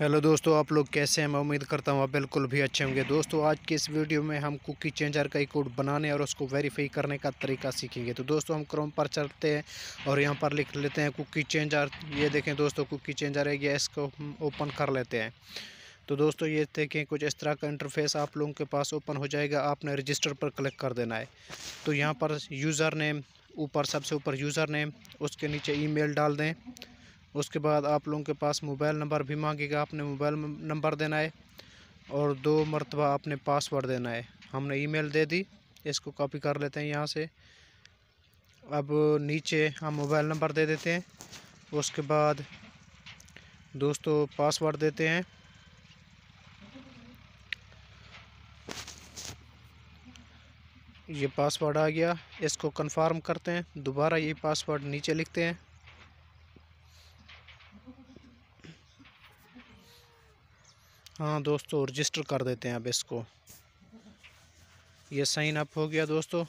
hello दोस्तों आप लोग कैसे हैं मैं उम्मीद करता हूँ आप बिल्कुल भी अच्छे होंगे दोस्तों आज के इस वीडियो में हम कुकी चेंजर का कोड बनाने और उसको वेरीफाई करने का तरीका सीखेंगे तो दोस्तों हम क्रोम पर चलते हैं और यहाँ पर लिख लेते हैं कुकी चेंजर ये देखें दोस्तों कुकी चेंजर है ये इसको ओपन कर लेते हैं तो दोस्तों ये देखें कुछ इस तरह का इंटरफेस आप लोगों के पास ओपन हो जाएगा आपने रजिस्टर पर क्लिक कर देना है तो यहाँ पर यूज़र नेम ऊपर सबसे ऊपर यूज़र नेम उसके नीचे ई डाल दें उसके बाद आप लोगों के पास मोबाइल नंबर भी मांगेगा आपने मोबाइल नंबर देना है और दो मरतबा आपने पासवर्ड देना है हमने ईमेल दे दी इसको कॉपी कर लेते हैं यहाँ से अब नीचे हम मोबाइल नंबर दे देते हैं उसके बाद दोस्तों पासवर्ड देते हैं ये पासवर्ड आ गया इसको कंफर्म करते हैं दोबारा ये पासवर्ड नीचे लिखते हैं हाँ दोस्तों रजिस्टर कर देते हैं अब इसको ये साइन अप हो गया दोस्तों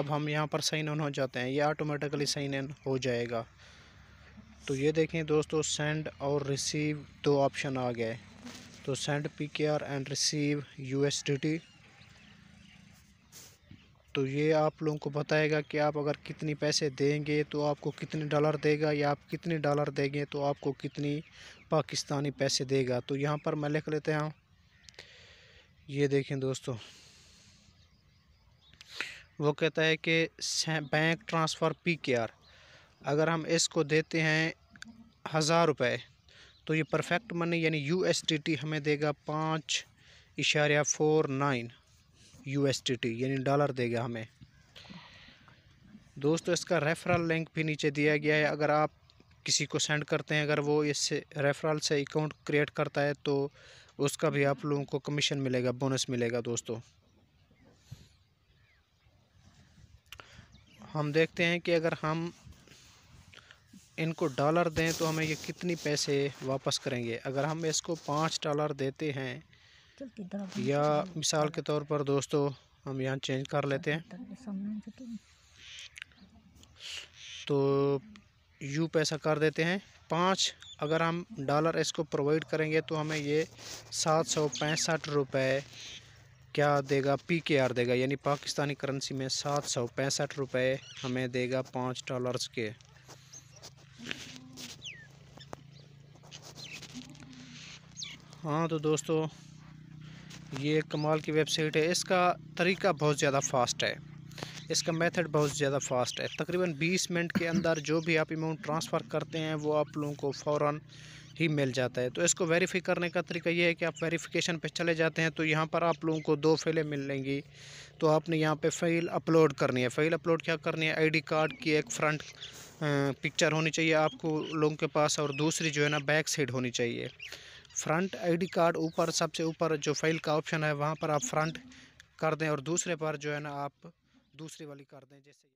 अब हम यहाँ पर साइन ऑन हो जाते हैं ये ऑटोमेटिकली साइन इन हो जाएगा तो ये देखें दोस्तों सेंड और रिसीव दो ऑप्शन आ गए तो send P and receive U S D T तो ये आप लोगों को बताएगा कि आप अगर कितनी पैसे देंगे तो आपको कितने डॉलर देगा या आप कितने डॉलर देंगे तो आपको कितनी पाकिस्तानी पैसे देगा तो यहाँ पर मैं लिख लेते हैं ये देखें दोस्तों वो कहता है कि bank transfer P K R अगर हम इसको देते हैं हज़ार रुपये तो ये परफेक्ट मनी यानी यू एस टी हमें देगा पाँच इशारा फोर नाइन यू यानी डॉलर देगा हमें दोस्तों इसका रेफरल लिंक भी नीचे दिया गया है अगर आप किसी को सेंड करते हैं अगर वो इससे रेफरल से अकाउंट क्रिएट करता है तो उसका भी आप लोगों को कमीशन मिलेगा बोनस मिलेगा दोस्तों हम देखते हैं कि अगर हम इनको डॉलर दें तो हमें ये कितनी पैसे वापस करेंगे अगर हम इसको पाँच डॉलर देते हैं या मिसाल के तौर पर दोस्तों हम यहाँ चेंज कर लेते हैं तो-, तो यू पैसा कर देते हैं पाँच अगर हम डॉलर इसको प्रोवाइड करेंगे तो हमें ये सात सौ पैंसठ रुपये क्या देगा पी के आर देगा यानी पाकिस्तानी करेंसी में सात सौ पैंसठ रुपये हमें देगा पाँच डॉलर्स के हाँ तो दोस्तों ये कमाल की वेबसाइट है इसका तरीका बहुत ज़्यादा फास्ट है इसका मेथड बहुत ज़्यादा फास्ट है तकरीबन 20 मिनट के अंदर जो भी आप अमाउंट ट्रांसफ़र करते हैं वो आप लोगों को फ़ौर ही मिल जाता है तो इसको वेरीफाई करने का तरीका ये है कि आप वेरिफिकेशन पे चले जाते हैं तो यहाँ पर आप लोगों को दो फाइलें मिल लेंगी तो आपने यहाँ पे फ़ाइल अपलोड करनी है फ़ाइल अपलोड क्या करनी है आईडी कार्ड की एक फ्रंट पिक्चर होनी चाहिए आपको लोगों के पास और दूसरी जो है ना बैक साइड होनी चाहिए फ्रंट आईडी कार्ड ऊपर सबसे ऊपर जो फाइल का ऑप्शन है वहाँ पर आप फ्रंट कर दें और दूसरे पर जो है ना आप दूसरी वाली कर दें जैसे